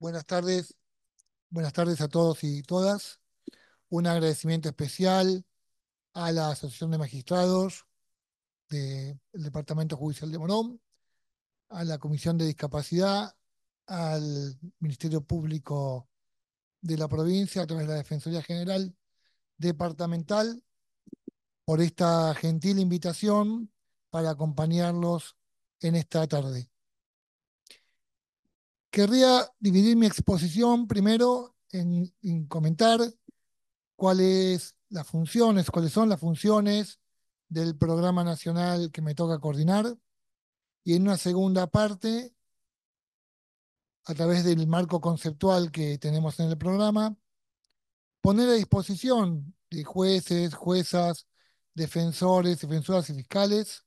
Buenas tardes. Buenas tardes a todos y todas. Un agradecimiento especial a la Asociación de Magistrados del Departamento Judicial de Morón, a la Comisión de Discapacidad, al Ministerio Público de la provincia, a través de la Defensoría General Departamental, por esta gentil invitación para acompañarlos en esta tarde. Querría dividir mi exposición primero en, comentar cuáles las funciones, cuáles son las funciones del programa nacional que me toca coordinar. Y en una segunda parte, a través del marco conceptual que tenemos en el programa, poner a disposición de jueces, juezas, defensores, defensoras y fiscales,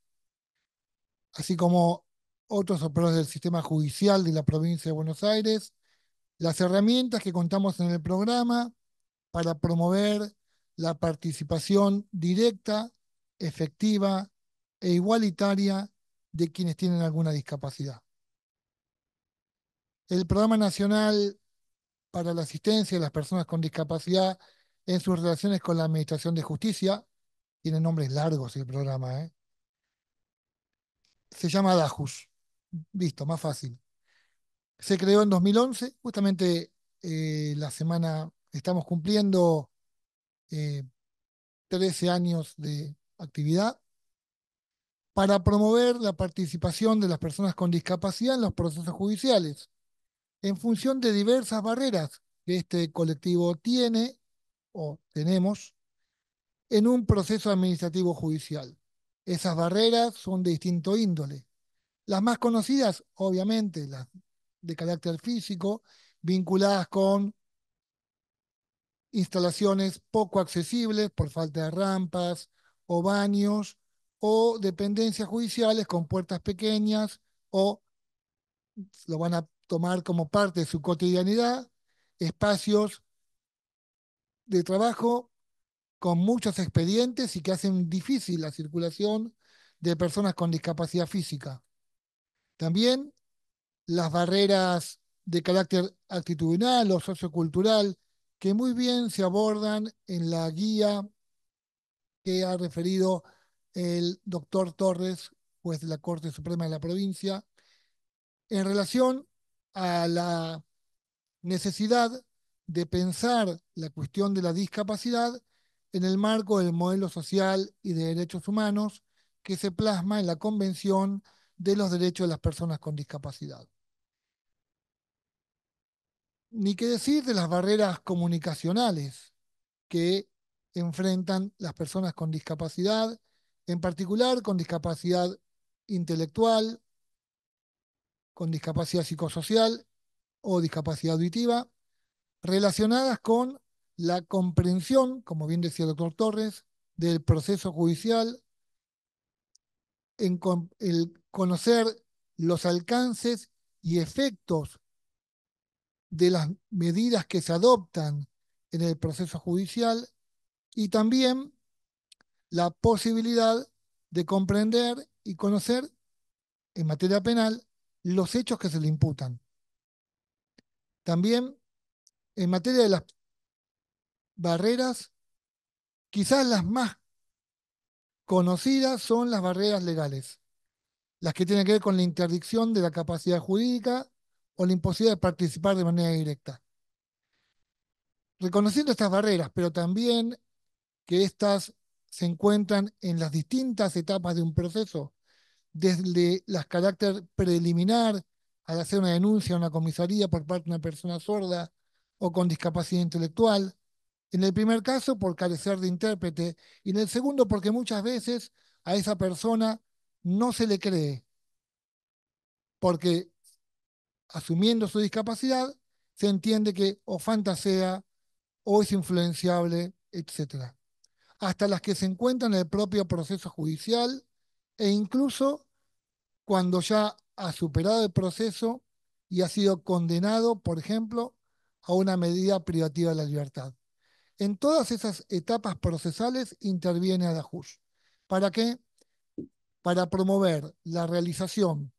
así como otros operadores del sistema judicial de la provincia de Buenos Aires, las herramientas que contamos en el programa para promover la participación directa, efectiva e igualitaria de quienes tienen alguna discapacidad. El Programa Nacional para la Asistencia de las Personas con Discapacidad en sus relaciones con la Administración de Justicia, tiene nombres largos el programa, ¿eh? se llama DAJUS. Listo, más fácil. Se creó en 2011, justamente eh, la semana estamos cumpliendo 13 eh, años de actividad para promover la participación de las personas con discapacidad en los procesos judiciales, en función de diversas barreras que este colectivo tiene o tenemos en un proceso administrativo judicial. Esas barreras son de distinto índole. Las más conocidas, obviamente, las de carácter físico, vinculadas con instalaciones poco accesibles por falta de rampas o baños o dependencias judiciales con puertas pequeñas o lo van a tomar como parte de su cotidianidad, espacios de trabajo con muchos expedientes y que hacen difícil la circulación de personas con discapacidad física. También las barreras de carácter actitudinal o sociocultural que muy bien se abordan en la guía que ha referido el doctor Torres, juez de la Corte Suprema de la provincia, en relación a la necesidad de pensar la cuestión de la discapacidad en el marco del modelo social y de derechos humanos que se plasma en la Convención de los derechos de las personas con discapacidad. Ni qué decir de las barreras comunicacionales que enfrentan las personas con discapacidad, en particular con discapacidad intelectual, con discapacidad psicosocial o discapacidad auditiva, relacionadas con la comprensión, como bien decía el doctor Torres, del proceso judicial, en el conocer los alcances y efectos de las medidas que se adoptan en el proceso judicial y también la posibilidad de comprender y conocer en materia penal los hechos que se le imputan. También en materia de las barreras, quizás las más conocidas son las barreras legales las que tienen que ver con la interdicción de la capacidad jurídica o la imposibilidad de participar de manera directa. Reconociendo estas barreras, pero también que estas se encuentran en las distintas etapas de un proceso, desde las carácter preliminar, al hacer una denuncia a una comisaría por parte de una persona sorda o con discapacidad intelectual, en el primer caso por carecer de intérprete y en el segundo porque muchas veces a esa persona no se le cree, porque asumiendo su discapacidad, se entiende que o fantasea o es influenciable, etc. Hasta las que se encuentran en el propio proceso judicial e incluso cuando ya ha superado el proceso y ha sido condenado, por ejemplo, a una medida privativa de la libertad. En todas esas etapas procesales interviene Adajush. ¿Para qué? para promover la realización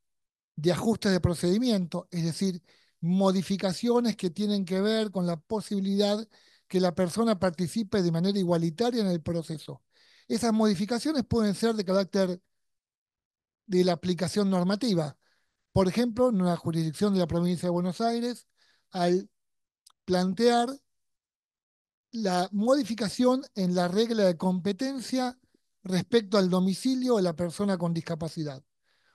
de ajustes de procedimiento, es decir, modificaciones que tienen que ver con la posibilidad que la persona participe de manera igualitaria en el proceso. Esas modificaciones pueden ser de carácter de la aplicación normativa. Por ejemplo, en una jurisdicción de la provincia de Buenos Aires, al plantear la modificación en la regla de competencia respecto al domicilio de la persona con discapacidad.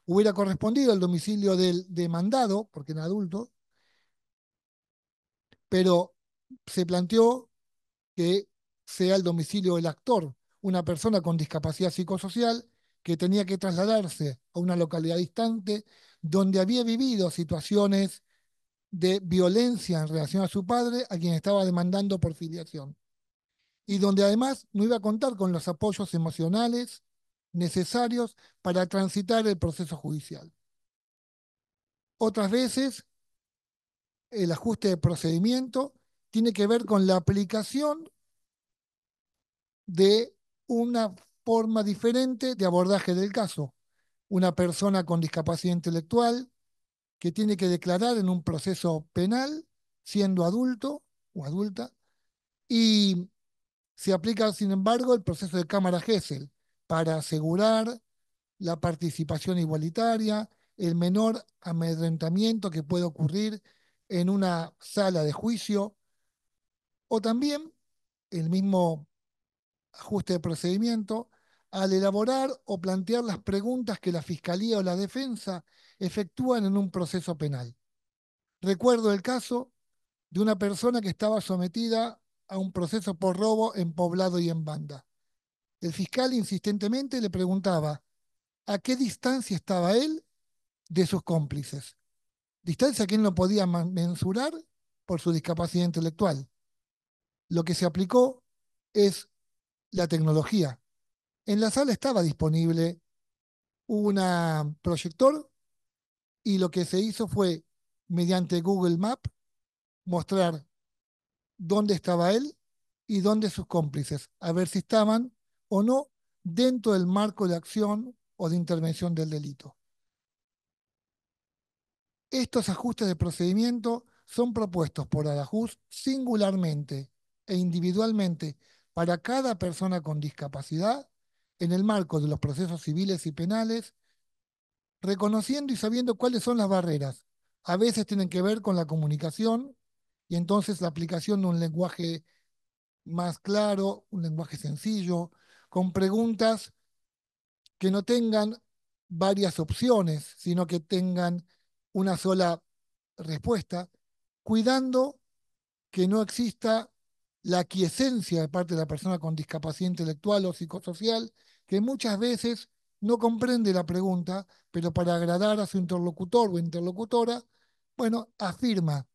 Hubiera correspondido al domicilio del demandado, porque era adulto, pero se planteó que sea el domicilio del actor, una persona con discapacidad psicosocial que tenía que trasladarse a una localidad distante donde había vivido situaciones de violencia en relación a su padre, a quien estaba demandando por filiación y donde además no iba a contar con los apoyos emocionales necesarios para transitar el proceso judicial. Otras veces, el ajuste de procedimiento tiene que ver con la aplicación de una forma diferente de abordaje del caso. Una persona con discapacidad intelectual que tiene que declarar en un proceso penal siendo adulto o adulta y se aplica, sin embargo, el proceso de Cámara Gesell para asegurar la participación igualitaria, el menor amedrentamiento que puede ocurrir en una sala de juicio, o también el mismo ajuste de procedimiento al elaborar o plantear las preguntas que la Fiscalía o la Defensa efectúan en un proceso penal. Recuerdo el caso de una persona que estaba sometida a un proceso por robo en poblado y en banda. El fiscal insistentemente le preguntaba a qué distancia estaba él de sus cómplices, distancia que él no podía mensurar por su discapacidad intelectual. Lo que se aplicó es la tecnología. En la sala estaba disponible un proyector y lo que se hizo fue, mediante Google Map, mostrar dónde estaba él y dónde sus cómplices, a ver si estaban o no dentro del marco de acción o de intervención del delito. Estos ajustes de procedimiento son propuestos por Arajus singularmente e individualmente para cada persona con discapacidad en el marco de los procesos civiles y penales, reconociendo y sabiendo cuáles son las barreras. A veces tienen que ver con la comunicación, y entonces la aplicación de un lenguaje más claro, un lenguaje sencillo, con preguntas que no tengan varias opciones, sino que tengan una sola respuesta, cuidando que no exista la quiesencia de parte de la persona con discapacidad intelectual o psicosocial, que muchas veces no comprende la pregunta, pero para agradar a su interlocutor o interlocutora, bueno, afirma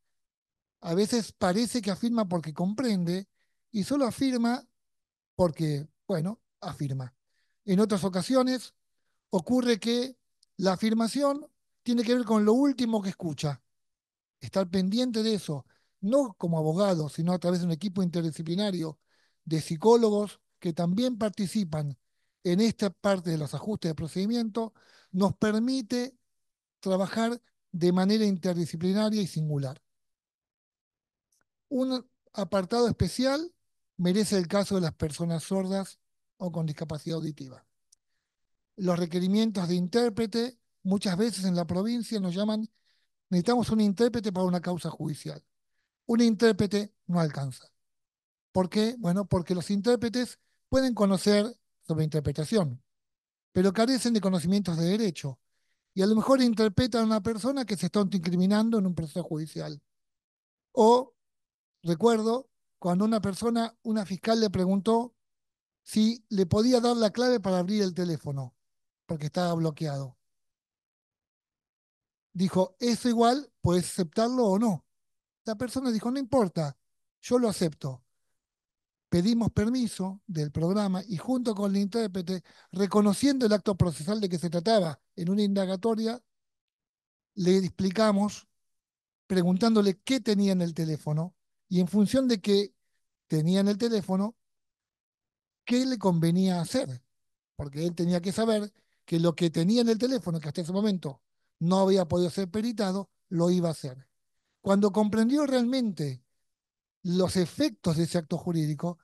a veces parece que afirma porque comprende y solo afirma porque, bueno, afirma. En otras ocasiones ocurre que la afirmación tiene que ver con lo último que escucha. Estar pendiente de eso, no como abogado, sino a través de un equipo interdisciplinario de psicólogos que también participan en esta parte de los ajustes de procedimiento, nos permite trabajar de manera interdisciplinaria y singular. Un apartado especial merece el caso de las personas sordas o con discapacidad auditiva. Los requerimientos de intérprete, muchas veces en la provincia nos llaman, necesitamos un intérprete para una causa judicial. Un intérprete no alcanza. ¿Por qué? Bueno, porque los intérpretes pueden conocer sobre interpretación, pero carecen de conocimientos de derecho. Y a lo mejor interpretan a una persona que se está incriminando en un proceso judicial. O recuerdo cuando una persona, una fiscal le preguntó si le podía dar la clave para abrir el teléfono, porque estaba bloqueado. Dijo, eso igual, puedes aceptarlo o no. La persona dijo, no importa, yo lo acepto. Pedimos permiso del programa y junto con el intérprete, reconociendo el acto procesal de que se trataba en una indagatoria, le explicamos, preguntándole qué tenía en el teléfono, y en función de que en el teléfono, ¿qué le convenía hacer? Porque él tenía que saber que lo que tenía en el teléfono, que hasta ese momento no había podido ser peritado, lo iba a hacer. Cuando comprendió realmente los efectos de ese acto jurídico,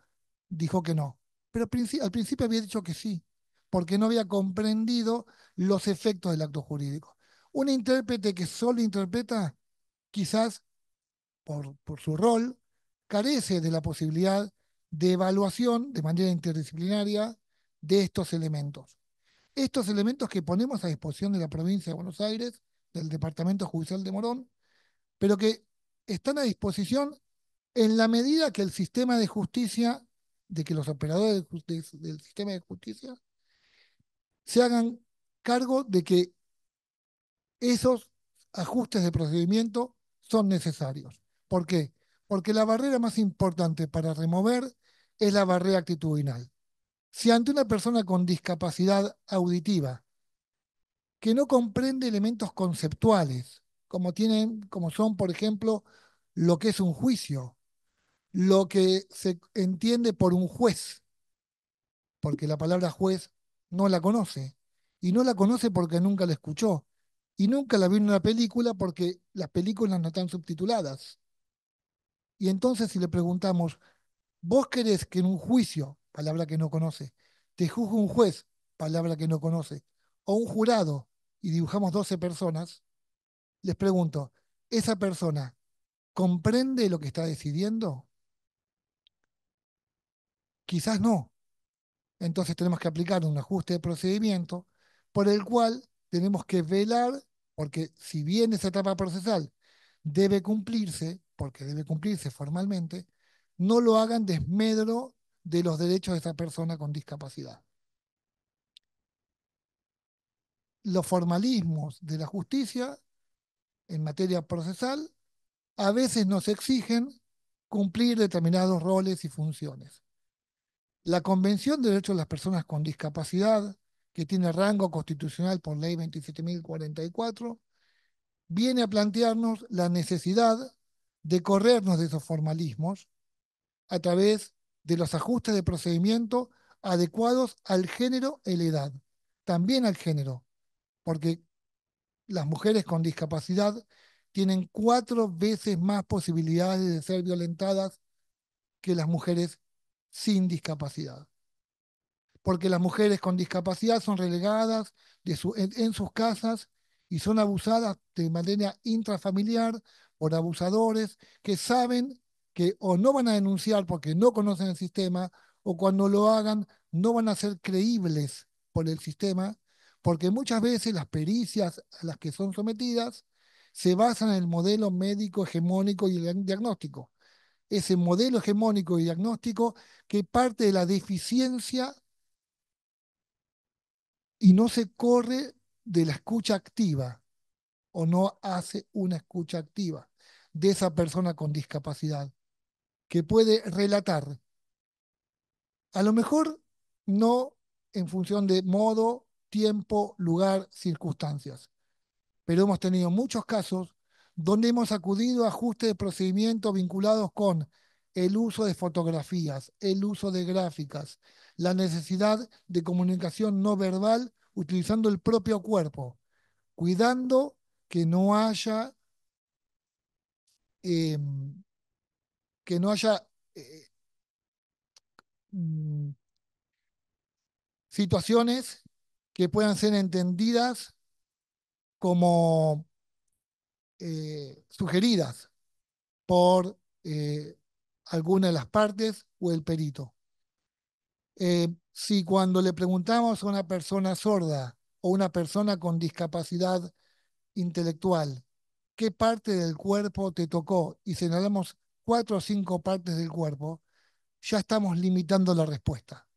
dijo que no. Pero al principio había dicho que sí, porque no había comprendido los efectos del acto jurídico. Un intérprete que solo interpreta, quizás por, por su rol, carece de la posibilidad de evaluación de manera interdisciplinaria de estos elementos. Estos elementos que ponemos a disposición de la provincia de Buenos Aires, del Departamento Judicial de Morón, pero que están a disposición en la medida que el sistema de justicia, de que los operadores del sistema de justicia se hagan cargo de que esos ajustes de procedimiento son necesarios. ¿Por qué? porque la barrera más importante para remover es la barrera actitudinal. Si ante una persona con discapacidad auditiva, que no comprende elementos conceptuales, como, tienen, como son, por ejemplo, lo que es un juicio, lo que se entiende por un juez, porque la palabra juez no la conoce, y no la conoce porque nunca la escuchó, y nunca la vio en una película porque las películas no están subtituladas. Y entonces si le preguntamos, ¿vos querés que en un juicio, palabra que no conoce, te juzgue un juez, palabra que no conoce, o un jurado, y dibujamos 12 personas, les pregunto, ¿esa persona comprende lo que está decidiendo? Quizás no. Entonces tenemos que aplicar un ajuste de procedimiento por el cual tenemos que velar, porque si bien esa etapa procesal debe cumplirse, porque debe cumplirse formalmente, no lo hagan desmedro de los derechos de esa persona con discapacidad. Los formalismos de la justicia en materia procesal a veces nos exigen cumplir determinados roles y funciones. La Convención de Derechos de las Personas con Discapacidad, que tiene rango constitucional por ley 27.044, viene a plantearnos la necesidad de corrernos de esos formalismos a través de los ajustes de procedimiento adecuados al género y la edad, también al género, porque las mujeres con discapacidad tienen cuatro veces más posibilidades de ser violentadas que las mujeres sin discapacidad. Porque las mujeres con discapacidad son relegadas en sus casas y son abusadas de manera intrafamiliar por abusadores que saben que o no van a denunciar porque no conocen el sistema, o cuando lo hagan no van a ser creíbles por el sistema, porque muchas veces las pericias a las que son sometidas se basan en el modelo médico hegemónico y el diagnóstico. Ese modelo hegemónico y diagnóstico que parte de la deficiencia y no se corre de la escucha activa o no hace una escucha activa de esa persona con discapacidad, que puede relatar. A lo mejor no en función de modo, tiempo, lugar, circunstancias, pero hemos tenido muchos casos donde hemos acudido a ajustes de procedimiento vinculados con el uso de fotografías, el uso de gráficas, la necesidad de comunicación no verbal utilizando el propio cuerpo, cuidando que no haya Em, que no haya eh, mm, situaciones que puedan ser entendidas como eh, sugeridas por eh, alguna de las partes o el perito. si cuando le preguntamos a una persona sorda o una persona con discapacidad intelectual qué parte del cuerpo te tocó y señalamos cuatro o cinco partes del cuerpo, ya estamos limitando la respuesta.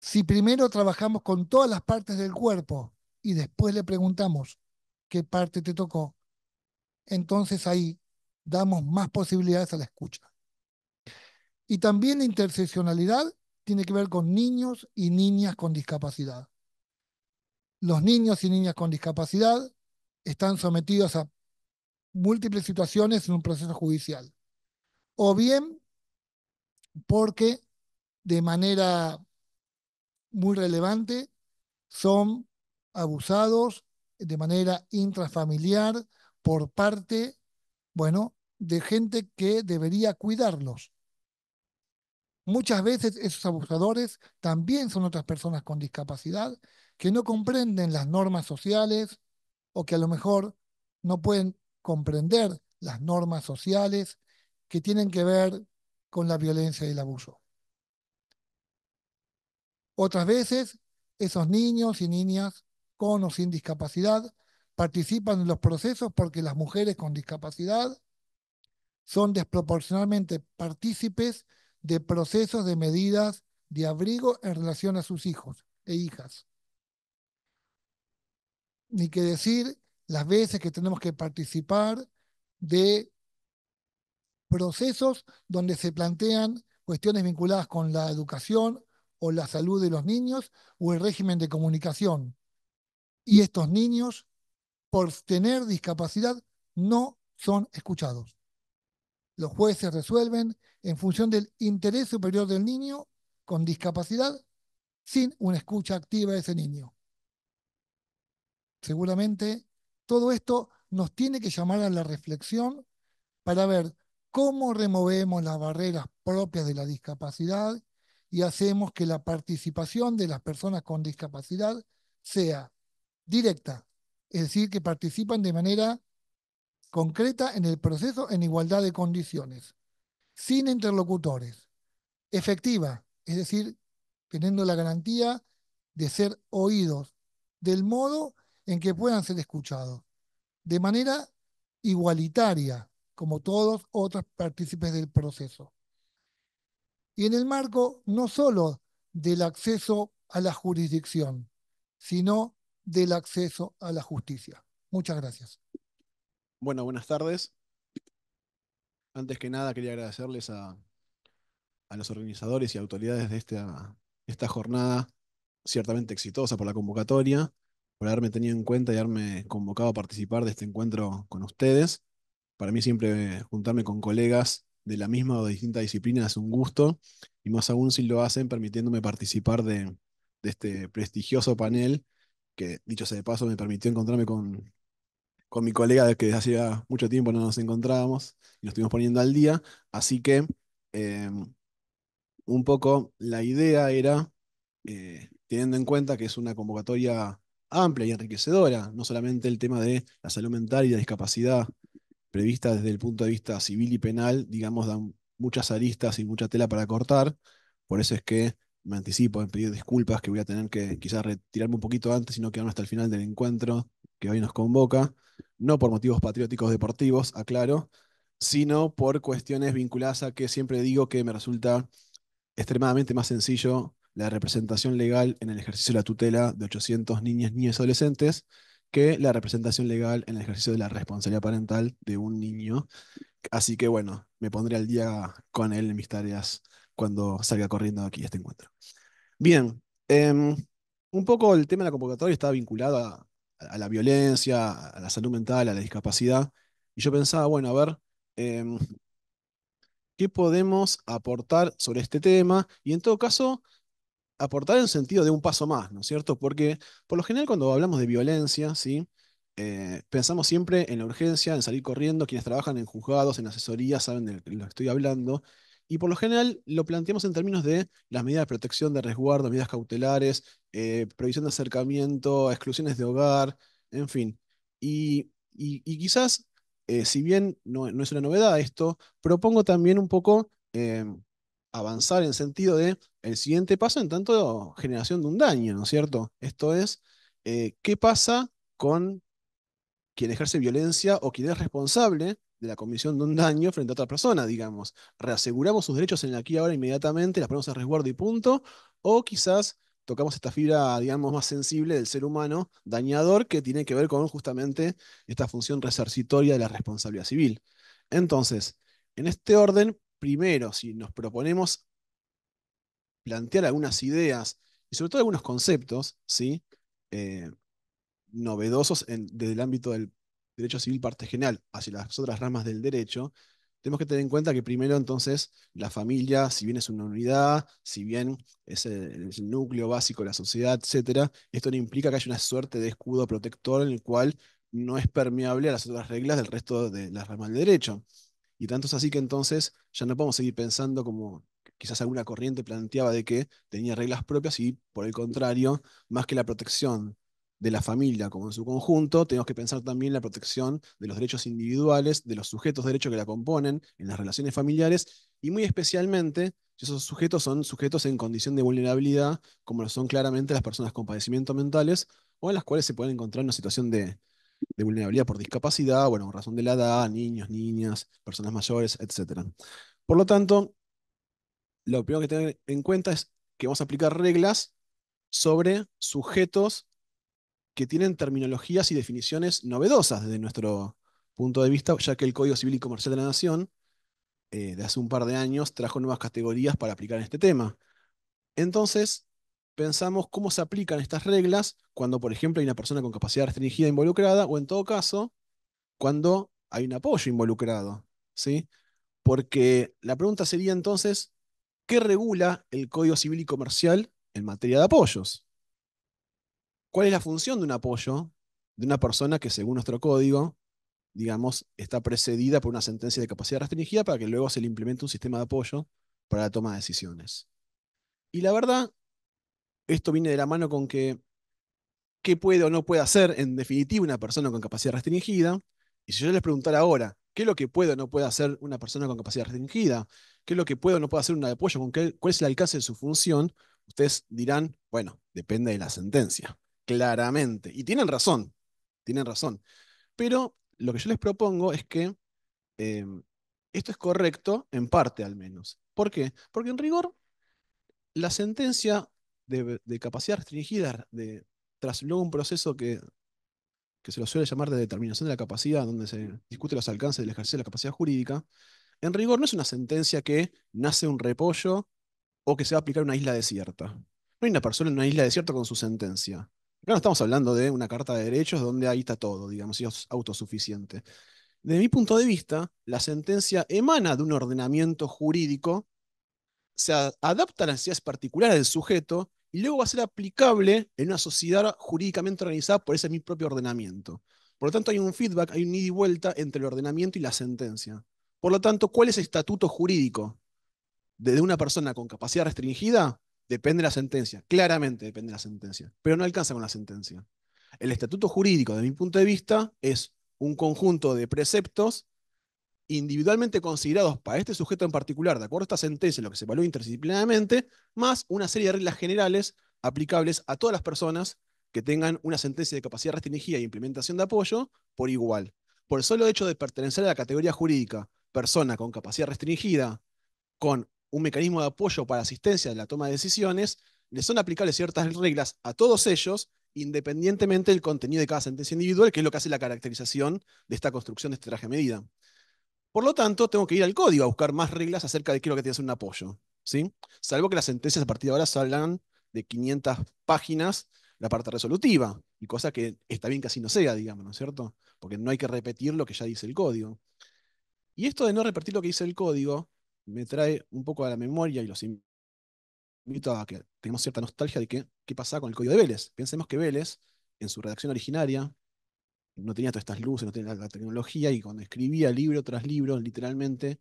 Si primero trabajamos con todas las partes del cuerpo y después le preguntamos qué parte te tocó, entonces ahí damos más posibilidades a la escucha. Y también la interseccionalidad tiene que ver con niños y niñas con discapacidad. Los niños y niñas con discapacidad están sometidos a múltiples situaciones en un proceso judicial. O bien porque de manera muy relevante son abusados de manera intrafamiliar por parte, bueno, de gente que debería cuidarlos. Muchas veces esos abusadores también son otras personas con discapacidad que no comprenden las normas sociales, o que a lo mejor no pueden comprender las normas sociales que tienen que ver con la violencia y el abuso. Otras veces, esos niños y niñas con o sin discapacidad participan en los procesos porque las mujeres con discapacidad son desproporcionalmente partícipes de procesos de medidas de abrigo en relación a sus hijos e hijas ni que decir las veces que tenemos que participar de procesos donde se plantean cuestiones vinculadas con la educación o la salud de los niños o el régimen de comunicación. Y estos niños, por tener discapacidad, no son escuchados. Los jueces resuelven en función del interés superior del niño con discapacidad sin una escucha activa de ese niño seguramente, todo esto nos tiene que llamar a la reflexión para ver cómo removemos las barreras propias de la discapacidad y hacemos que la participación de las personas con discapacidad sea directa, es decir, que participan de manera concreta en el proceso en igualdad de condiciones, sin interlocutores, efectiva, es decir, teniendo la garantía de ser oídos del modo en que puedan ser escuchados de manera igualitaria, como todos otros partícipes del proceso. Y en el marco no solo del acceso a la jurisdicción, sino del acceso a la justicia. Muchas gracias. Bueno, buenas tardes. Antes que nada, quería agradecerles a, los organizadores y autoridades de esta, esta jornada, ciertamente exitosa por la convocatoria, por haberme tenido en cuenta y haberme convocado a participar de este encuentro con ustedes. Para mí siempre juntarme con colegas de la misma o de distinta disciplina es un gusto, y más aún si lo hacen permitiéndome participar de, este prestigioso panel, que dicho sea de paso me permitió encontrarme con, con mi colega que desde hacía mucho tiempo no nos encontrábamos y nos estuvimos poniendo al día, así que em, un poco la idea era, eh, teniendo en cuenta que es una convocatoria amplia y enriquecedora, no solamente el tema de la salud mental y la discapacidad prevista desde el punto de vista civil y penal, digamos, dan muchas aristas y mucha tela para cortar, por eso es que me anticipo en pedir disculpas que voy a tener que quizás retirarme un poquito antes que no hasta el final del encuentro que hoy nos convoca, no por motivos patrióticos deportivos, aclaro, sino por cuestiones vinculadas a que siempre digo que me resulta extremadamente más sencillo la representación legal en el ejercicio de la tutela de 800 niñas, niñas y adolescentes que la representación legal en el ejercicio de la responsabilidad parental de un niño. Así que bueno, me pondré al día con él en mis tareas cuando salga corriendo aquí este encuentro. Bien, em, un poco el tema de la convocatoria está vinculado a, la violencia, a la salud mental, a la discapacidad. Y yo pensaba, bueno, a ver, em, ¿qué podemos aportar sobre este tema? Y en todo caso, aportar en sentido de un paso más, ¿no es cierto? Porque por lo general cuando hablamos de violencia, ¿sí? Eh, pensamos siempre en la urgencia, en salir corriendo, quienes trabajan en juzgados, en asesoría, saben de lo que estoy hablando, y por lo general lo planteamos en términos de las medidas de protección, de resguardo, medidas cautelares, eh, prohibición de acercamiento, exclusiones de hogar, en fin. Y, quizás, eh, si bien no, no, es una novedad esto, propongo también un poco eh, avanzar en sentido de el siguiente paso, en tanto, generación de un daño, ¿no es cierto? Esto es, eh, ¿qué pasa con quien ejerce violencia o quien es responsable de la comisión de un daño frente a otra persona, digamos? ¿Reaseguramos sus derechos en aquí y ahora inmediatamente, las ponemos a resguardo y punto? ¿O quizás tocamos esta fibra, digamos, más sensible del ser humano dañador que tiene que ver con justamente esta función resarcitoria de la responsabilidad civil? Entonces, en este orden, primero, si nos proponemos plantear algunas ideas y sobre todo algunos conceptos, ¿sí? Eh, novedosos en, desde el ámbito del derecho civil parte general hacia las otras ramas del derecho, tenemos que tener en cuenta que primero entonces la familia, si bien es una unidad, si bien es el, el núcleo básico de la sociedad, etc., esto no implica que haya una suerte de escudo protector en el cual no es permeable a las otras reglas del resto de las ramas del derecho. Y tanto es así que entonces ya no podemos seguir pensando como quizás alguna corriente planteaba de que tenía reglas propias y, por el contrario, más que la protección de la familia como en su conjunto, tenemos que pensar también la protección de los derechos individuales, de los sujetos de derecho que la componen en las relaciones familiares y muy especialmente si esos sujetos son sujetos en condición de vulnerabilidad, como lo son claramente las personas con padecimientos mentales o en las cuales se pueden encontrar en una situación de, vulnerabilidad por discapacidad, bueno, razón de la edad, niños, niñas, personas mayores, etc. Por lo tanto, lo primero que tener en cuenta es que vamos a aplicar reglas sobre sujetos que tienen terminologías y definiciones novedosas desde nuestro punto de vista, ya que el Código Civil y Comercial de la Nación, eh, de hace un par de años, trajo nuevas categorías para aplicar en este tema. Entonces, pensamos cómo se aplican estas reglas cuando, por ejemplo, hay una persona con capacidad restringida involucrada, o en todo caso, cuando hay un apoyo involucrado. ¿sí? Porque la pregunta sería entonces, ¿Qué regula el Código Civil y Comercial en materia de apoyos. ¿Cuál es la función de un apoyo de una persona que, según nuestro código, digamos, está precedida por una sentencia de capacidad restringida para que luego se le implemente un sistema de apoyo para la toma de decisiones? Y la verdad, esto viene de la mano con que qué puede o no puede hacer en definitiva una persona con capacidad restringida. Y si yo les preguntara ahora, ¿Qué es lo que puede o no puede hacer una persona con capacidad restringida? ¿Qué es lo que puede o no puede hacer una de apoyo? ¿Con ¿Cuál es el alcance de su función? Ustedes dirán, bueno, depende de la sentencia, claramente. Y tienen razón, tienen razón. Pero lo que yo les propongo es que em, esto es correcto en parte al menos. ¿Por qué? Porque en rigor, la sentencia de, capacidad restringida de, tras luego un proceso que que se lo suele llamar de determinación de la capacidad, donde se discute los alcances del ejercicio de la capacidad jurídica, en rigor no es una sentencia que nace un repollo o que se va a aplicar en una isla desierta. No hay una persona en una isla desierta con su sentencia. Acá no estamos hablando de una carta de derechos donde ahí está todo, digamos, y es autosuficiente. De mi punto de vista, la sentencia emana de un ordenamiento jurídico, se adapta a las necesidades particulares del sujeto y luego va a ser aplicable en una sociedad jurídicamente organizada por ese mismo propio ordenamiento. Por lo tanto, hay un feedback, hay un ida y vuelta entre el ordenamiento y la sentencia. Por lo tanto, ¿cuál es el estatuto jurídico de una persona con capacidad restringida? Depende de la sentencia, claramente depende de la sentencia, pero no alcanza con la sentencia. El estatuto jurídico, de mi punto de vista, es un conjunto de preceptos individualmente considerados para este sujeto en particular, de acuerdo a esta sentencia, en lo que se evalúa interdisciplinariamente, más una serie de reglas generales aplicables a todas las personas que tengan una sentencia de capacidad restringida e implementación de apoyo por igual. Por el solo hecho de pertenecer a la categoría jurídica, persona con capacidad restringida, con un mecanismo de apoyo para asistencia en la toma de decisiones, le son aplicables ciertas reglas a todos ellos, independientemente del contenido de cada sentencia individual, que es lo que hace la caracterización de esta construcción de este traje de medida. Por lo tanto, tengo que ir al código a buscar más reglas acerca de qué es lo que tiene que hacer un apoyo. ¿sí? Salvo que las sentencias a partir de ahora salgan de 500 páginas la parte resolutiva, y cosa que está bien que así no sea, digamos, ¿no es cierto? Porque no hay que repetir lo que ya dice el código. Y esto de no repetir lo que dice el código me trae un poco a la memoria y los invito a que tenemos cierta nostalgia de qué, qué pasaba con el código de Vélez. Pensemos que Vélez, en su redacción originaria, no tenía todas estas luces, no tenía la, tecnología, y cuando escribía libro tras libro, literalmente,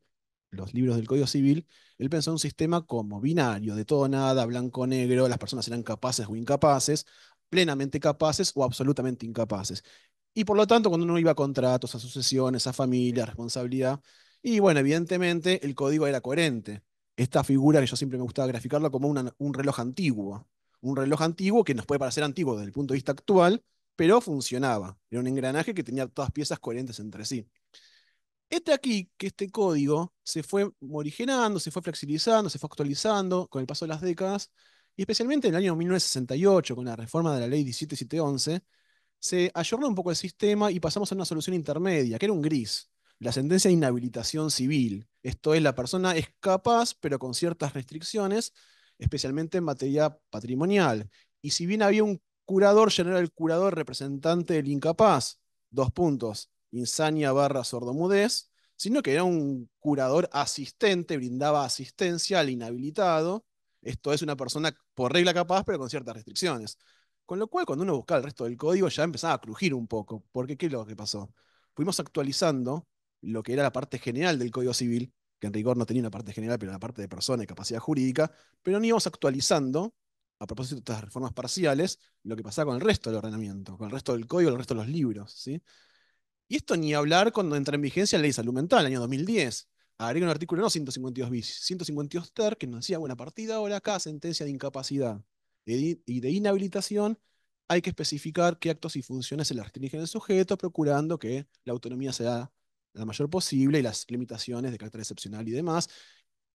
los libros del Código Civil, él pensó en un sistema como binario, de todo nada, blanco-negro, las personas eran capaces o incapaces, plenamente capaces o absolutamente incapaces. Y por lo tanto, cuando uno iba a contratos, a sucesiones, a familia, responsabilidad, y bueno, evidentemente el código era coherente. Esta figura que yo siempre me gustaba graficarla como un reloj antiguo, un reloj antiguo que nos puede parecer antiguo desde el punto de vista actual, pero funcionaba. Era un engranaje que tenía todas piezas coherentes entre sí. Este aquí, que este código se fue morigenando, se fue flexibilizando, se fue actualizando con el paso de las décadas, y especialmente en el año 1968, con la reforma de la ley 17711, se ayornó un poco el sistema y pasamos a una solución intermedia, que era un gris, la sentencia de inhabilitación civil. Esto es, la persona es capaz, pero con ciertas restricciones, especialmente en materia patrimonial. Y si bien había un Curador general, curador, representante del incapaz, dos puntos, insania barra sordomudez, sino que era un curador asistente, brindaba asistencia al inhabilitado, esto es una persona por regla capaz, pero con ciertas restricciones. Con lo cual, cuando uno buscaba el resto del código, ya empezaba a crujir un poco, porque ¿qué es lo que pasó? Fuimos actualizando lo que era la parte general del Código Civil, que en rigor no tenía una parte general, pero la parte de persona y capacidad jurídica, pero no íbamos actualizando a propósito de estas reformas parciales, lo que pasaba con el resto del ordenamiento, con el resto del código, el resto de los libros. ¿sí? Y esto ni hablar cuando entra en vigencia la ley salud mental, el año 2010. Agrega un artículo no 152 bis, 152 ter, que nos decía, buena partida, ahora acá, sentencia de incapacidad y de inhabilitación hay que especificar qué actos y funciones se le restringen al sujeto, procurando que la autonomía sea la mayor posible y las limitaciones de carácter excepcional y demás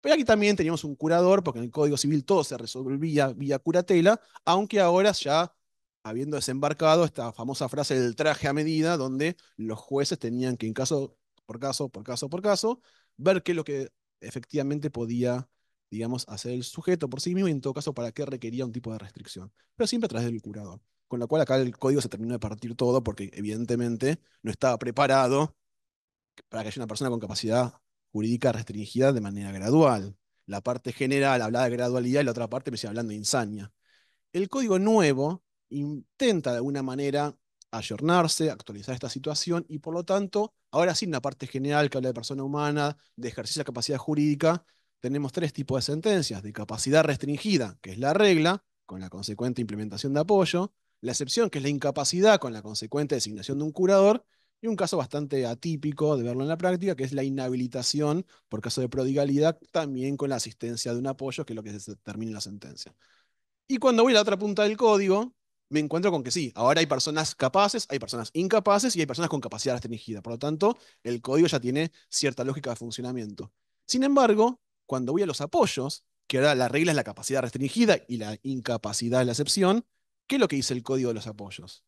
pero aquí también teníamos un curador, porque en el Código Civil todo se resolvía vía curatela, aunque ahora ya habiendo desembarcado esta famosa frase del traje a medida, donde los jueces tenían que, en caso por caso, por caso, por caso, ver qué es lo que efectivamente podía, digamos, hacer el sujeto por sí mismo y en todo caso para qué requería un tipo de restricción, pero siempre a través del curador. Con lo cual acá el código se terminó de partir todo porque evidentemente no estaba preparado para que haya una persona con capacidad jurídica restringida de manera gradual. La parte general hablaba de gradualidad y la otra parte me decía hablando de insania. El código nuevo intenta de alguna manera ayornarse, actualizar esta situación y por lo tanto, ahora sí, en la parte general que habla de persona humana, de ejercicio de capacidad jurídica, tenemos tres tipos de sentencias, de capacidad restringida, que es la regla, con la consecuente implementación de apoyo, la excepción, que es la incapacidad, con la consecuente designación de un curador, y un caso bastante atípico de verlo en la práctica, que es la inhabilitación por caso de prodigalidad, también con la asistencia de un apoyo, que es lo que se determina en la sentencia. Y cuando voy a la otra punta del código, me encuentro con que sí, ahora hay personas capaces, hay personas incapaces y hay personas con capacidad restringida. Por lo tanto, el código ya tiene cierta lógica de funcionamiento. Sin embargo, cuando voy a los apoyos, que ahora la regla es la capacidad restringida y la incapacidad es la excepción, ¿qué es lo que dice el código de los apoyos?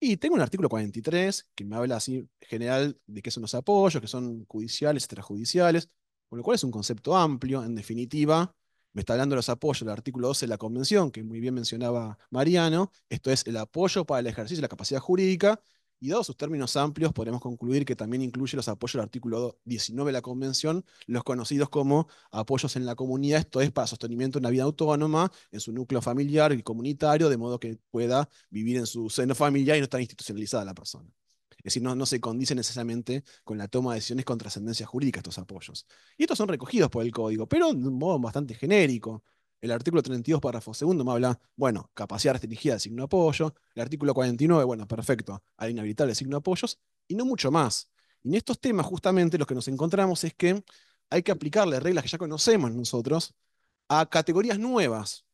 Y tengo un artículo 43 que me habla así general de qué son los apoyos, que son judiciales, extrajudiciales, con lo cual es un concepto amplio, en definitiva, me está hablando de los apoyos del artículo 12 de la Convención, que muy bien mencionaba Mariano, esto es el apoyo para el ejercicio de la capacidad jurídica y dado sus términos amplios, podemos concluir que también incluye los apoyos del artículo 19 de la Convención, los conocidos como apoyos en la comunidad, esto es para sostenimiento de una vida autónoma, en su núcleo familiar y comunitario, de modo que pueda vivir en su seno familiar y no estar institucionalizada la persona. Es decir, no, no, se condice necesariamente con la toma de decisiones con trascendencia jurídica estos apoyos. Y estos son recogidos por el código, pero de un modo bastante genérico. El artículo 32, párrafo segundo, me habla, bueno, capacidad restringida de signo apoyo. El artículo 49, bueno, perfecto, al inhabilitar el signo apoyos, y no mucho más. Y en estos temas, justamente, lo que nos encontramos es que hay que aplicarle reglas que ya conocemos nosotros a categorías nuevas,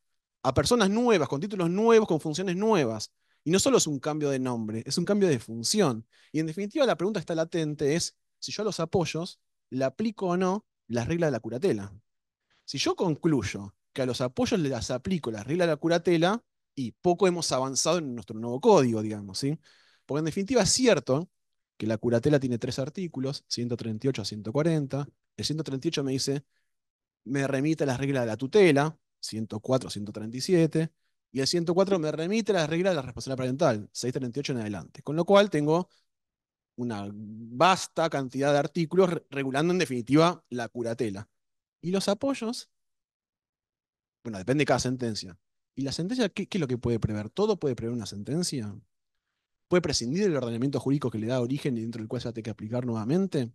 a personas nuevas, con títulos nuevos, con funciones nuevas. Y no solo es un cambio de nombre, es un cambio de función. Y en definitiva, la pregunta que está latente es si yo a los apoyos le aplico o no las reglas de la curatela. Si yo concluyo que a los apoyos les aplico las reglas de la curatela y poco hemos avanzado en nuestro nuevo código, digamos, ¿sí? Porque en definitiva es cierto que la curatela tiene tres artículos, 138 a 140. El 138 me dice, me remite a las reglas de la tutela, 104 a 137. Y el 104 me remite a las reglas de la responsabilidad parental, 638 en adelante. Con lo cual tengo una vasta cantidad de artículos regulando en definitiva la curatela. Y los apoyos bueno, depende de cada sentencia. ¿Y la sentencia qué, es lo que puede prever? ¿Todo puede prever una sentencia? ¿Puede prescindir del ordenamiento jurídico que le da origen y dentro del cual se va a tener que aplicar nuevamente?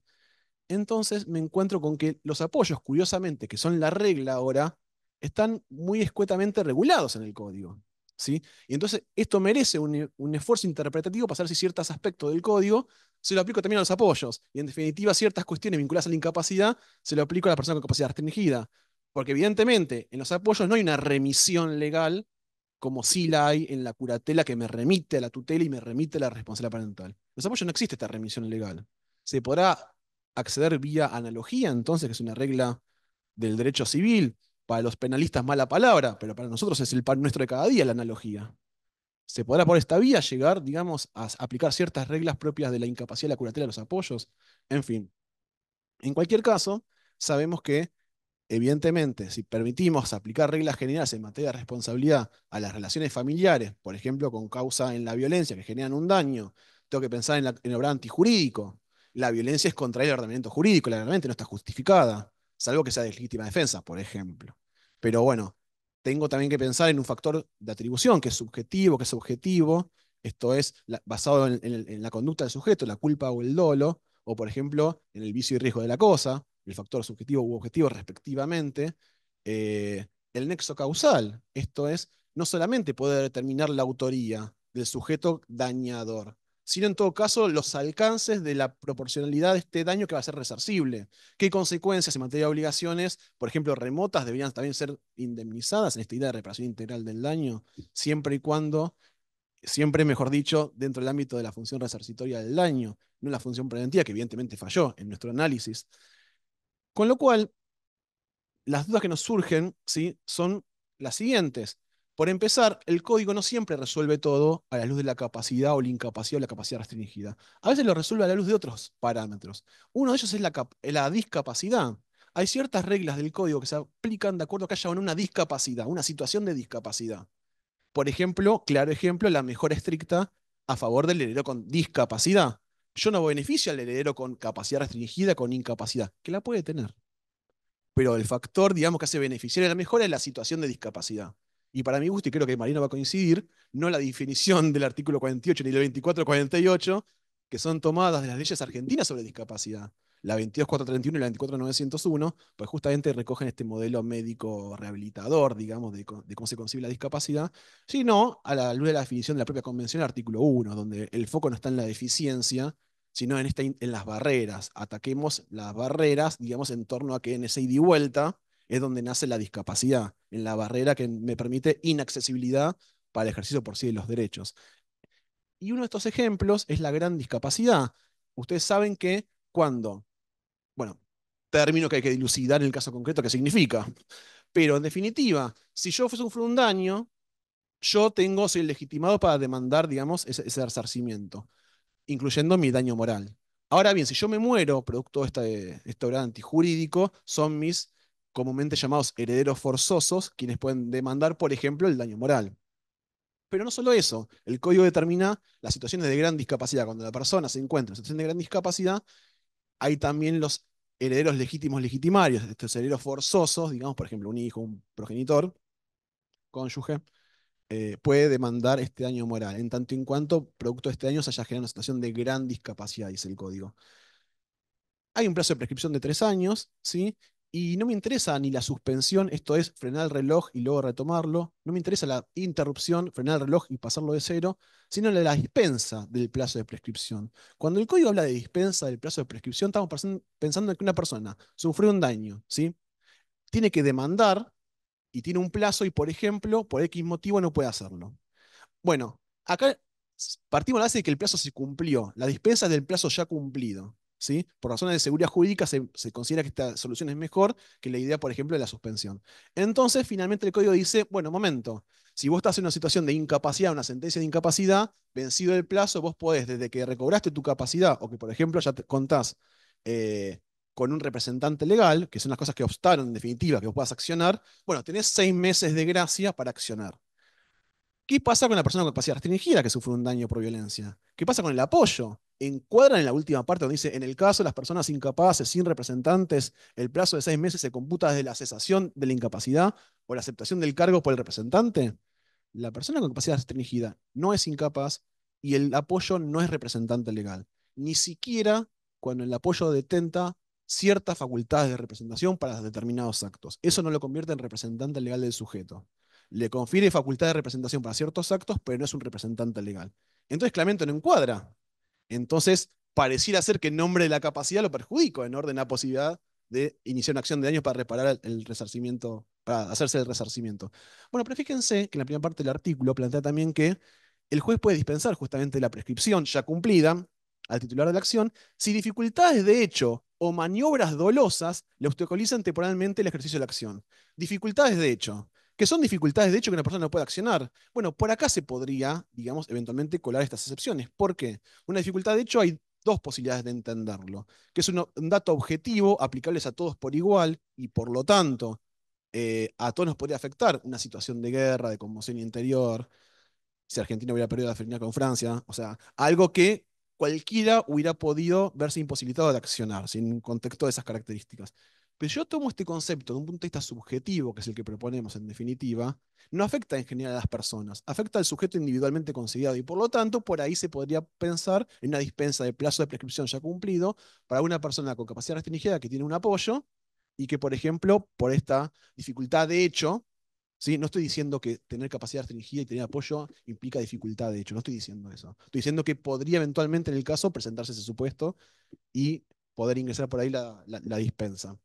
Entonces me encuentro con que los apoyos, curiosamente, que son la regla ahora, están muy escuetamente regulados en el código. ¿sí? Y entonces esto merece un, un esfuerzo interpretativo para saber si ciertos aspectos del código se lo aplico también a los apoyos. Y en definitiva, ciertas cuestiones vinculadas a la incapacidad se lo aplico a la persona con capacidad restringida. Porque evidentemente en los apoyos no hay una remisión legal como sí la hay en la curatela que me remite a la tutela y me remite a la responsabilidad parental. En los apoyos no existe esta remisión legal. Se podrá acceder vía analogía, entonces, que es una regla del derecho civil. Para los penalistas mala palabra, pero para nosotros es el pan nuestro de cada día la analogía. Se podrá por esta vía llegar, digamos, a aplicar ciertas reglas propias de la incapacidad de la curatela de los apoyos. En fin. En cualquier caso, sabemos que Evidentemente, si permitimos aplicar reglas generales en materia de responsabilidad a las relaciones familiares, por ejemplo, con causa en la violencia que generan un daño, tengo que pensar en, el en obra antijurídico. La violencia es contra el ordenamiento jurídico, la realmente no está justificada, salvo que sea de legítima defensa, por ejemplo. Pero bueno, tengo también que pensar en un factor de atribución que es subjetivo, que es objetivo, esto es basado en la conducta del sujeto, la culpa o el dolo, o por ejemplo, en el vicio y riesgo de la cosa, el factor subjetivo u objetivo respectivamente, eh, el nexo causal, esto es, no solamente poder determinar la autoría del sujeto dañador, sino en todo caso los alcances de la proporcionalidad de este daño que va a ser resarcible. ¿Qué consecuencias en materia de obligaciones, por ejemplo, remotas, deberían también ser indemnizadas en esta idea de reparación integral del daño, siempre y cuando, siempre mejor dicho, dentro del ámbito de la función resarcitoria del daño, no la función preventiva, que evidentemente falló en nuestro análisis? Con lo cual, las dudas que nos surgen ¿sí? son las siguientes. Por empezar, el código no siempre resuelve todo a la luz de la capacidad o la incapacidad o la capacidad restringida. A veces lo resuelve a la luz de otros parámetros. Uno de ellos es la, la discapacidad. Hay ciertas reglas del código que se aplican de acuerdo a que haya una discapacidad, una situación de discapacidad. Por ejemplo, claro ejemplo, la mejora estricta a favor del heredero con discapacidad yo no beneficio al heredero con capacidad restringida, con incapacidad, que la puede tener. Pero el factor, digamos, que hace beneficiar a la mejora es la situación de discapacidad. Y para mi gusto, y creo que Marino va a coincidir, no la definición del artículo 48 ni del 2448, que son tomadas de las leyes argentinas sobre discapacidad, la 22431 y la 24901, pues justamente recogen este modelo médico rehabilitador, digamos, de, cómo se concibe la discapacidad, sino a la luz de la definición de la propia convención, artículo 1, donde el foco no está en la deficiencia, sino en, esta, en las barreras. Ataquemos las barreras, digamos, en torno a que en ese ida y vuelta es donde nace la discapacidad, en la barrera que me permite inaccesibilidad para el ejercicio por sí de los derechos. Y uno de estos ejemplos es la gran discapacidad. Ustedes saben que cuando término que hay que dilucidar en el caso concreto qué significa. Pero en definitiva, si yo sufro un daño, yo tengo, soy legitimado para demandar, digamos, ese, resarcimiento, incluyendo mi daño moral. Ahora bien, si yo me muero, producto de este, este obra antijurídico, son mis comúnmente llamados herederos forzosos quienes pueden demandar, por ejemplo, el daño moral. Pero no solo eso, el código determina las situaciones de gran discapacidad. Cuando la persona se encuentra en situación de gran discapacidad, hay también los herederos legítimos legitimarios, estos herederos forzosos, digamos, por ejemplo, un hijo, un progenitor, cónyuge, eh, puede demandar este daño moral, en tanto y en cuanto producto de este daño se haya generado una situación de gran discapacidad, dice el código. Hay un plazo de prescripción de tres años, ¿sí? y no me interesa ni la suspensión, esto es frenar el reloj y luego retomarlo, no me interesa la interrupción, frenar el reloj y pasarlo de cero, sino la dispensa del plazo de prescripción. Cuando el código habla de dispensa del plazo de prescripción, estamos pensando en que una persona sufrió un daño, Tiene que demandar y tiene un plazo y, por ejemplo, por X motivo no puede hacerlo. Bueno, acá partimos de la base de que el plazo se cumplió, la dispensa es del plazo ya cumplido. Por razones de seguridad jurídica se, considera que esta solución es mejor que la idea, por ejemplo, de la suspensión. Entonces, finalmente el código dice, bueno, momento, si vos estás en una situación de incapacidad, una sentencia de incapacidad, vencido el plazo, vos podés, desde que recobraste tu capacidad o que, por ejemplo, ya contás eh, con un representante legal, que son las cosas que obstaron en definitiva que vos puedas accionar, bueno, tenés seis meses de gracia para accionar. ¿Qué pasa con la persona con capacidad restringida que sufre un daño por violencia? ¿Qué pasa con el apoyo? encuadra en la última parte donde dice, en el caso de las personas incapaces sin representantes, el plazo de seis meses se computa desde la cesación de la incapacidad o la aceptación del cargo por el representante. La persona con capacidad restringida no es incapaz y el apoyo no es representante legal, ni siquiera cuando el apoyo detenta ciertas facultades de representación para determinados actos. Eso no lo convierte en representante legal del sujeto. Le confiere facultad de representación para ciertos actos, pero no es un representante legal. Entonces Clemente no encuadra entonces, pareciera ser que en nombre de la capacidad lo perjudico en orden a posibilidad de iniciar una acción de daño para reparar el resarcimiento, para hacerse el resarcimiento. Bueno, pero fíjense que en la primera parte del artículo plantea también que el juez puede dispensar justamente la prescripción ya cumplida al titular de la acción si dificultades de hecho o maniobras dolosas le obstaculizan temporalmente el ejercicio de la acción. Dificultades de hecho que son dificultades, de hecho, que una persona no puede accionar. Bueno, por acá se podría, digamos, eventualmente colar estas excepciones. ¿Por qué? Una dificultad, de hecho, hay dos posibilidades de entenderlo, que es un, dato objetivo aplicable a todos por igual y por lo tanto eh, a todos nos podría afectar una situación de guerra, de conmoción interior, si Argentina hubiera perdido la frontera con Francia, o sea, algo que cualquiera hubiera podido verse imposibilitado de accionar, sin un contexto de esas características. Pero yo tomo este concepto de un punto de vista subjetivo, que es el que proponemos en definitiva, no afecta en general a las personas, afecta al sujeto individualmente considerado y por lo tanto por ahí se podría pensar en una dispensa de plazo de prescripción ya cumplido para una persona con capacidad restringida que tiene un apoyo y que por ejemplo por esta dificultad de hecho, ¿sí? no estoy diciendo que tener capacidad restringida y tener apoyo implica dificultad de hecho, no estoy diciendo eso, estoy diciendo que podría eventualmente en el caso presentarse ese supuesto y poder ingresar por ahí la dispensa.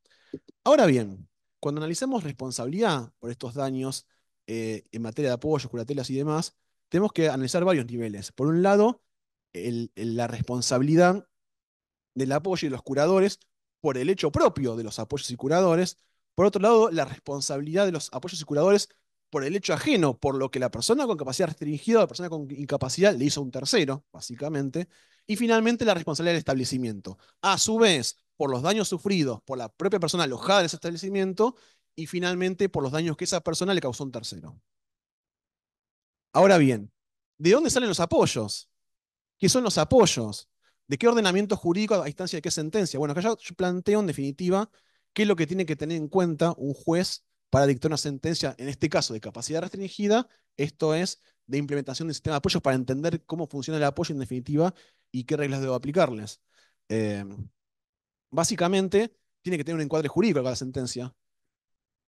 Ahora bien, cuando analizamos responsabilidad por estos daños eh, en materia de apoyos, curatelas y demás, tenemos que analizar varios niveles. Por un lado, la responsabilidad del apoyo y de los curadores por el hecho propio de los apoyos y curadores. Por otro lado, la responsabilidad de los apoyos y curadores por el hecho ajeno, por lo que la persona con capacidad restringida o la persona con incapacidad le hizo un tercero, básicamente. Y finalmente, la responsabilidad del establecimiento. A su vez, por los daños sufridos por la propia persona alojada en ese establecimiento y finalmente por los daños que esa persona le causó a un tercero. Ahora bien, ¿de dónde salen los apoyos? ¿Qué son los apoyos? ¿De qué ordenamiento jurídico a distancia de qué sentencia? Bueno, acá yo planteo en definitiva qué es lo que tiene que tener en cuenta un juez para dictar una sentencia, en este caso de capacidad restringida, esto es, de implementación del sistema de apoyos para entender cómo funciona el apoyo en definitiva y qué reglas debo aplicarles. Eh, básicamente tiene que tener un encuadre jurídico la sentencia.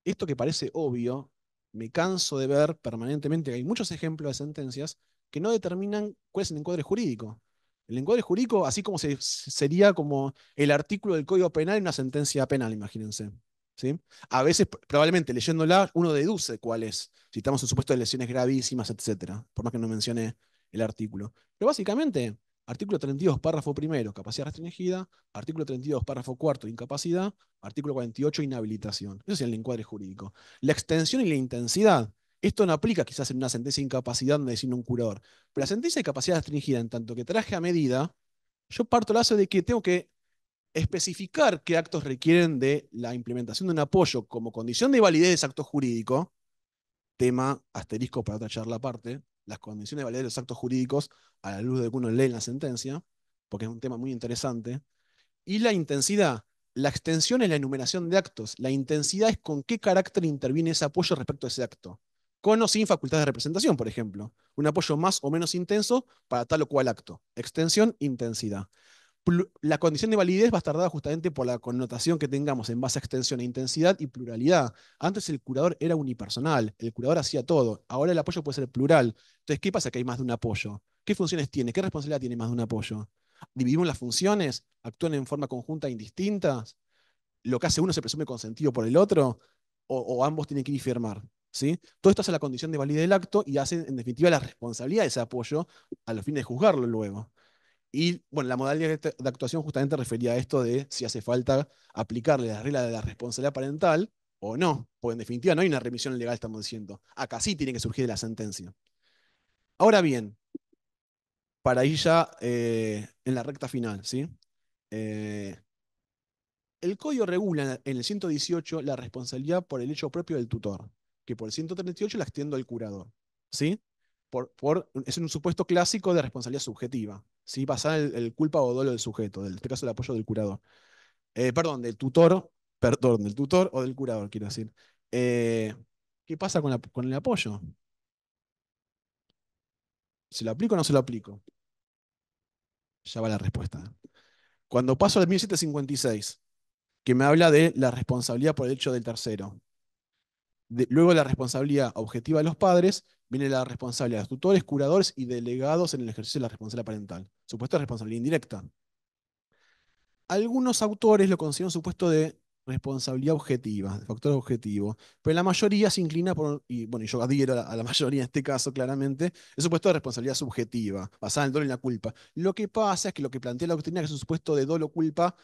Esto que parece obvio, me canso de ver permanentemente hay muchos ejemplos de sentencias que no determinan cuál es el encuadre jurídico. El encuadre jurídico, así como sería como el artículo del Código Penal en una sentencia penal, imagínense. ¿sí? A veces, probablemente leyéndola, uno deduce cuál es, si estamos en supuesto de lesiones gravísimas, etc. Por más que no mencione el artículo. Pero básicamente, Artículo 32, párrafo primero, capacidad restringida. Artículo 32, párrafo cuarto, incapacidad. Artículo 48, inhabilitación. Eso es el encuadre jurídico. La extensión y la intensidad. Esto no aplica quizás en una sentencia de incapacidad donde decir un curador. Pero la sentencia de capacidad restringida, en tanto que traje a medida, yo parto el lazo de que tengo que especificar qué actos requieren de la implementación de un apoyo como condición de validez de ese acto jurídico, tema asterisco para otra la parte las condiciones de validez de los actos jurídicos a la luz de que uno lee la sentencia, porque es un tema muy interesante. Y la intensidad. La extensión es la enumeración de actos. La intensidad es con qué carácter interviene ese apoyo respecto a ese acto. Con o sin facultad de representación, por ejemplo. Un apoyo más o menos intenso para tal o cual acto. Extensión, intensidad la condición de validez va a estar dada justamente por la connotación que tengamos en base a extensión e intensidad y pluralidad. Antes el curador era unipersonal, el curador hacía todo, ahora el apoyo puede ser plural. Entonces, ¿qué pasa que hay más de un apoyo? ¿Qué funciones tiene? ¿Qué responsabilidad tiene más de un apoyo? ¿Dividimos las funciones? ¿Actúan en forma conjunta e indistintas? ¿Lo que hace uno se presume consentido por el otro? ¿O, ambos tienen que ir firmar? ¿Sí? Todo esto hace la condición de validez del acto y hace, en definitiva, la responsabilidad de ese apoyo a los fines de juzgarlo luego. Y bueno, la modalidad de actuación justamente refería a esto de si hace falta aplicarle la regla de la responsabilidad parental o no, porque en definitiva no hay una remisión legal, estamos diciendo. Acá sí tiene que surgir de la sentencia. Ahora bien, para ir ya eh, en la recta final, ¿sí? Eh, el código regula en el 118 la responsabilidad por el hecho propio del tutor, que por el 138 la extiendo al curador, ¿sí? es un supuesto clásico de responsabilidad subjetiva, Si pasa el, culpa o dolo del sujeto, en este caso el apoyo del curador. Eh, perdón, del tutor, perdón, del tutor o del curador, quiero decir. Eh, ¿Qué pasa con, con el apoyo? ¿Se lo aplico o no se lo aplico? Ya va la respuesta. Cuando paso al 1756, que me habla de la responsabilidad por el hecho del tercero, de, luego la responsabilidad objetiva de los padres, viene la responsabilidad de los tutores, curadores y delegados en el ejercicio de la responsabilidad parental. Supuesto de responsabilidad indirecta. Algunos autores lo consideran supuesto de responsabilidad objetiva, de factor objetivo, pero la mayoría se inclina por, y bueno, yo adhiero a la, mayoría en este caso claramente, es supuesto de responsabilidad subjetiva, basada en el dolor y la culpa. Lo que pasa es que lo que plantea la doctrina que es un supuesto de dolo culpa,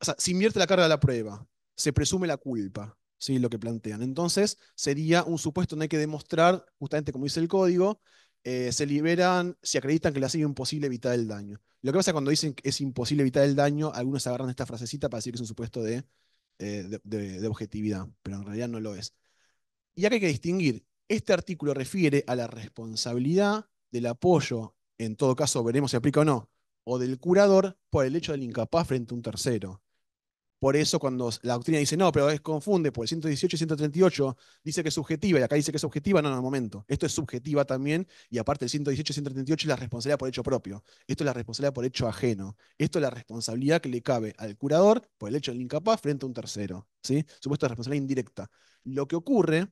o sea, se invierte la carga de la prueba, se presume la culpa. ¿sí? lo que plantean. Entonces, sería un supuesto donde hay que demostrar, justamente como dice el código, eh, se liberan si acreditan que le ha sido imposible evitar el daño. Lo que pasa cuando dicen que es imposible evitar el daño, algunos agarran esta frasecita para decir que es un supuesto eh, de, objetividad, pero en realidad no lo es. Y acá hay que distinguir, este artículo refiere a la responsabilidad del apoyo, en todo caso veremos si aplica o no, o del curador por el hecho del incapaz frente a un tercero. Por eso cuando la doctrina dice, no, pero es confunde, por el 118 y 138 dice que es subjetiva y acá dice que es subjetiva, no, no, un momento. Esto es subjetiva también y aparte el 118 y 138 es la responsabilidad por hecho propio. Esto es la responsabilidad por hecho ajeno. Esto es la responsabilidad que le cabe al curador por el hecho del incapaz frente a un tercero. ¿sí? Supuesto responsabilidad indirecta. Lo que ocurre,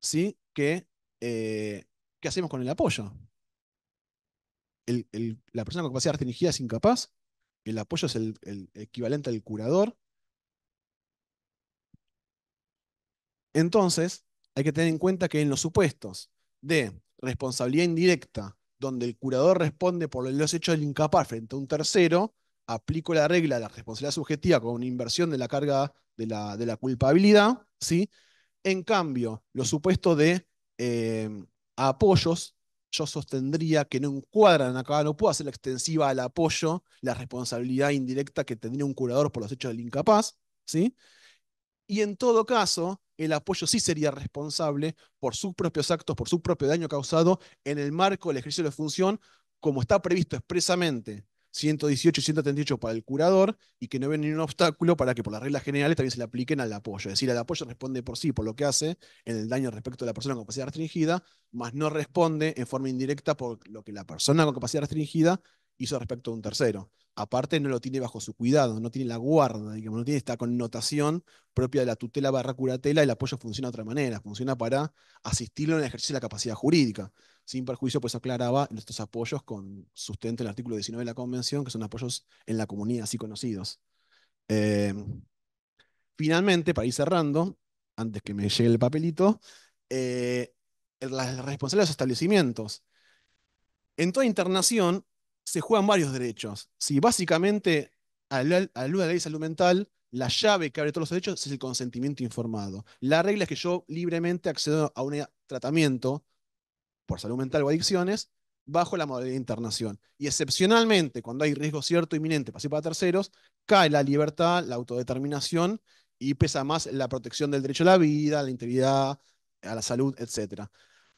¿sí? Que, eh, ¿qué hacemos con el apoyo? la persona con capacidad restringida es incapaz, el apoyo es el, el equivalente al curador, Entonces, hay que tener en cuenta que en los supuestos de responsabilidad indirecta, donde el curador responde por los hechos del incapaz frente a un tercero, aplico la regla de la responsabilidad subjetiva con una inversión de la carga de la, culpabilidad, ¿sí? En cambio, los supuestos de eh, apoyos, yo sostendría que no encuadran acá, no puedo hacer la extensiva al apoyo, la responsabilidad indirecta que tendría un curador por los hechos del incapaz, ¿sí? Y en todo caso, el apoyo sí sería responsable por sus propios actos, por su propio daño causado en el marco del ejercicio de la función, como está previsto expresamente 118 y 138 para el curador, y que no ven ningún obstáculo para que por las reglas generales también se le apliquen al apoyo. Es decir, el apoyo responde por sí, por lo que hace en el daño respecto a la persona con capacidad restringida, más no responde en forma indirecta por lo que la persona con capacidad restringida hizo respecto a un tercero aparte no lo tiene bajo su cuidado, no tiene la guarda, digamos, no tiene esta connotación propia de la tutela barra curatela, el apoyo funciona de otra manera, funciona para asistirlo en el ejercicio de la capacidad jurídica. Sin perjuicio, pues aclaraba nuestros apoyos con sustento del el artículo 19 de la Convención, que son apoyos en la comunidad así conocidos. Eh, finalmente, para ir cerrando, antes que me llegue el papelito, eh, las responsables de los establecimientos. En toda internación, se juegan varios derechos. Si básicamente, a la, luz de la ley de salud mental, la llave que abre todos los derechos es el consentimiento informado. La regla es que yo libremente accedo a un tratamiento por salud mental o adicciones bajo la modalidad de internación. Y excepcionalmente, cuando hay riesgo cierto inminente para para terceros, cae la libertad, la autodeterminación y pesa más la protección del derecho a la vida, a la integridad, a la salud, etc.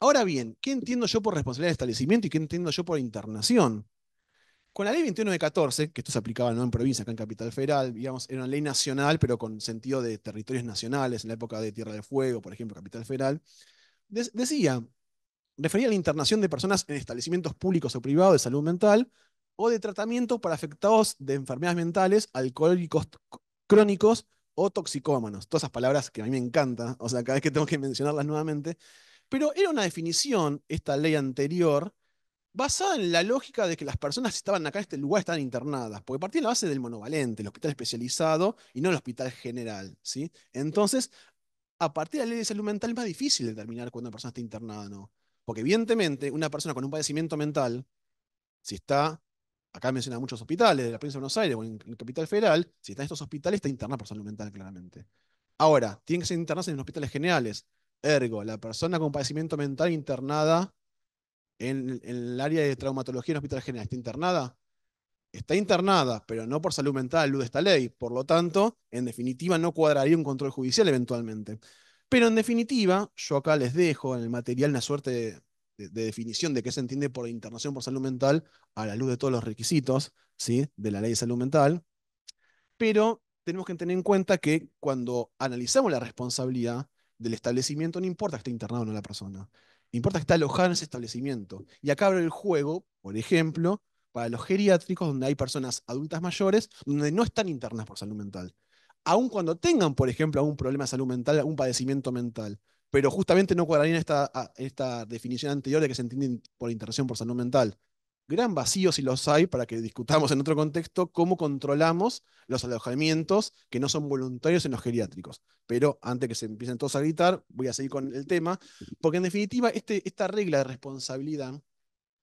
Ahora bien, ¿qué entiendo yo por responsabilidad de establecimiento y qué entiendo yo por internación? Con la ley 21 de 14, que esto se aplicaba no en provincia, acá en Capital Federal, digamos, era una ley nacional, pero con sentido de territorios nacionales, en la época de Tierra del Fuego, por ejemplo, Capital Federal, decía, refería a la internación de personas en establecimientos públicos o privados de salud mental o de tratamiento para afectados de enfermedades mentales, alcohólicos crónicos o toxicómanos. Todas esas palabras que a mí me encantan, o sea, cada vez que tengo que mencionarlas nuevamente. Pero era una definición, esta ley anterior, basada en la lógica de que las personas que estaban acá en este lugar estaban internadas, porque partía de la base del monovalente, el hospital especializado y no el hospital general. ¿sí? Entonces, a partir de la ley de salud mental es más difícil determinar cuando una persona está internada o no. Porque evidentemente una persona con un padecimiento mental, si está, acá menciona muchos hospitales de la provincia de Buenos Aires o en, el capital federal, si está en estos hospitales está internada por salud mental claramente. Ahora, tienen que ser internada en los hospitales generales. Ergo, la persona con padecimiento mental internada en, el área de traumatología en Hospital General, ¿está internada? Está internada, pero no por salud mental, a la luz de esta ley. Por lo tanto, en definitiva, no cuadraría un control judicial eventualmente. Pero en definitiva, yo acá les dejo en el material una suerte de, definición de qué se entiende por internación por salud mental a la luz de todos los requisitos de la ley de salud mental. Pero tenemos que tener en cuenta que cuando analizamos la responsabilidad del establecimiento, no importa que esté internado o no la persona importa que está alojada en ese establecimiento. Y acá abre el juego, por ejemplo, para los geriátricos, donde hay personas adultas mayores, donde no están internas por salud mental. Aun cuando tengan, por ejemplo, algún problema de salud mental, algún padecimiento mental. Pero justamente no cuadraría en esta, esta definición anterior de que se entiende por internación por salud mental gran vacío, si los hay, para que discutamos en otro contexto, cómo controlamos los alojamientos que no son voluntarios en los geriátricos. Pero antes que se empiecen todos a gritar, voy a seguir con el tema, porque en definitiva este, esta regla de responsabilidad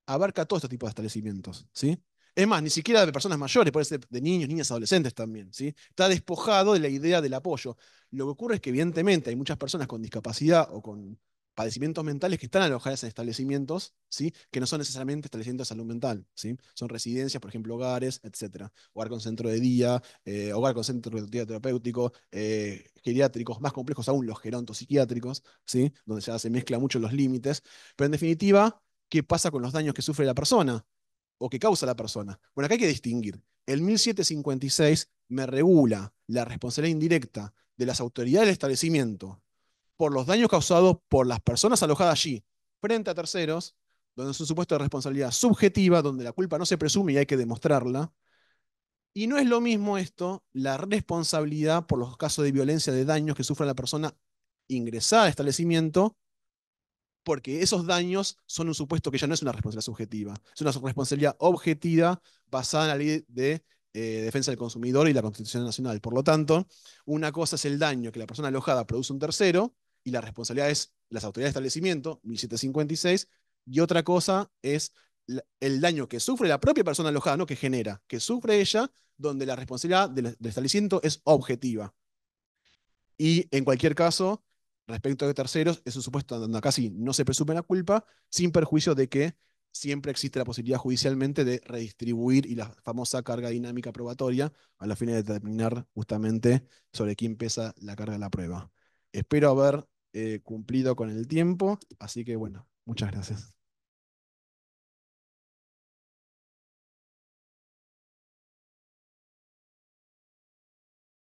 abarca todo este tipo de establecimientos. ¿sí? Es más, ni siquiera de personas mayores, puede ser de niños, niñas, adolescentes también. ¿sí? Está despojado de la idea del apoyo. Lo que ocurre es que evidentemente hay muchas personas con discapacidad o con padecimientos mentales que están alojadas en establecimientos, ¿sí? que no son necesariamente establecimientos de salud mental. ¿sí? Son residencias, por ejemplo, hogares, etc. Hogar con centro de día, eh, hogar con centro de día terapéutico, eh, geriátricos, más complejos aún los gerontopsiquiátricos, ¿sí? donde ya se mezclan mucho los límites. Pero en definitiva, ¿qué pasa con los daños que sufre la persona? o que causa la persona. Bueno, acá hay que distinguir. El 1756 me regula la responsabilidad indirecta de las autoridades del establecimiento por los daños causados por las personas alojadas allí frente a terceros, donde es un supuesto de responsabilidad subjetiva, donde la culpa no se presume y hay que demostrarla. Y no es lo mismo esto, la responsabilidad por los casos de violencia, de daños que sufre la persona ingresada al establecimiento, porque esos daños son un supuesto que ya no es una responsabilidad subjetiva, es una responsabilidad objetiva basada en la ley de eh, defensa del consumidor y la Constitución Nacional. Por lo tanto, una cosa es el daño que la persona alojada produce a un tercero, y la responsabilidad es las autoridades de establecimiento, 1756, y otra cosa es el daño que sufre la propia persona alojada, ¿no? que genera, que sufre ella, donde la responsabilidad del, establecimiento es objetiva. Y en cualquier caso, respecto de terceros, es un supuesto donde casi no se presume la culpa, sin perjuicio de que siempre existe la posibilidad judicialmente de redistribuir y la famosa carga dinámica probatoria a la fin de determinar justamente sobre quién pesa la carga de la prueba. Espero haber eh, cumplido con el tiempo. Así que bueno, muchas gracias.